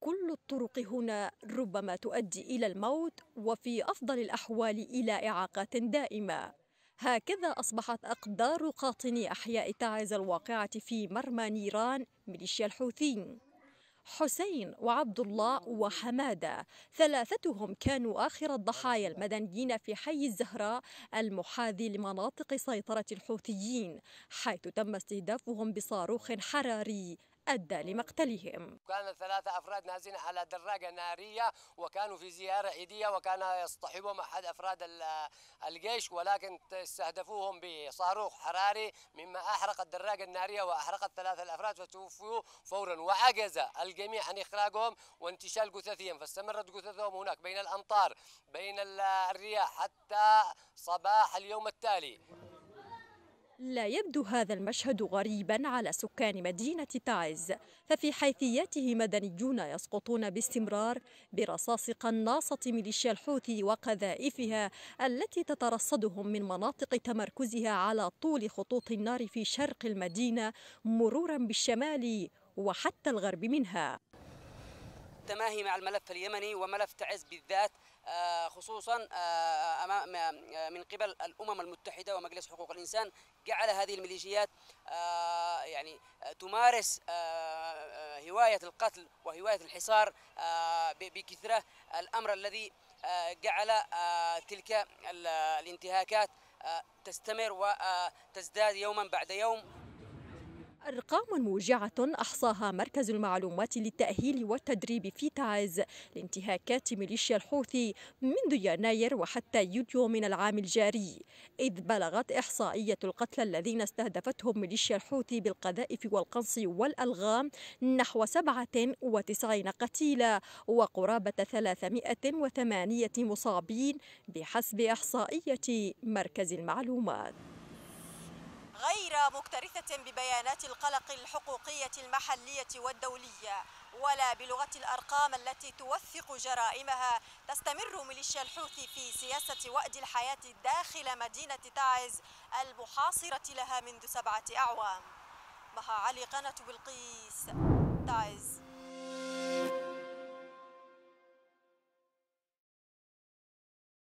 كل الطرق هنا ربما تؤدي الى الموت وفي افضل الاحوال الى اعاقات دائمه هكذا أصبحت أقدار قاطني أحياء تعز الواقعة في مرمى نيران ميليشيا الحوثيين حسين وعبد الله وحمادة ثلاثتهم كانوا آخر الضحايا المدنيين في حي الزهراء المحاذي لمناطق سيطرة الحوثيين حيث تم استهدافهم بصاروخ حراري أدى لمقتلهم كان ثلاثة أفراد نازلين على دراجة نارية وكانوا في زيارة عيدية وكان يصطحبهم أحد أفراد الجيش ولكن استهدفوهم بصاروخ حراري مما أحرق الدراجة النارية وأحرقت ثلاثة الأفراد فتوفوا فورا وعجز الجميع عن إخراجهم وانتشال جثثهم فاستمرت جثثهم هناك بين الأمطار بين الرياح حتى صباح اليوم التالي لا يبدو هذا المشهد غريبا على سكان مدينة تعز ففي حيثياته مدنيون يسقطون باستمرار برصاص قناصة ميليشيا الحوثي وقذائفها التي تترصدهم من مناطق تمركزها على طول خطوط النار في شرق المدينة مرورا بالشمال وحتى الغرب منها التماهي مع الملف اليمني وملف تعز بالذات آه، خصوصا آه، آه، من قبل الأمم المتحدة ومجلس حقوق الإنسان جعل هذه الميليشيات يعني تمارس هواية القتل وهواية الحصار بكثرة الأمر الذي جعل تلك الانتهاكات تستمر وتزداد يوما بعد يوم أرقام موجعة أحصاها مركز المعلومات للتأهيل والتدريب في تعز لانتهاكات ميليشيا الحوثي منذ يناير وحتى يوليو من العام الجاري إذ بلغت إحصائية القتلى الذين استهدفتهم ميليشيا الحوثي بالقذائف والقنص والألغام نحو 97 قتيلا وقرابة 308 مصابين بحسب إحصائية مركز المعلومات غير مكترثة ببيانات القلق الحقوقية المحلية والدولية ولا بلغة الأرقام التي توثق جرائمها تستمر ميليشيا الحوثي في سياسة وأد الحياة داخل مدينة تعز المحاصرة لها منذ سبعة أعوام مها علي قناة بلقيس تعز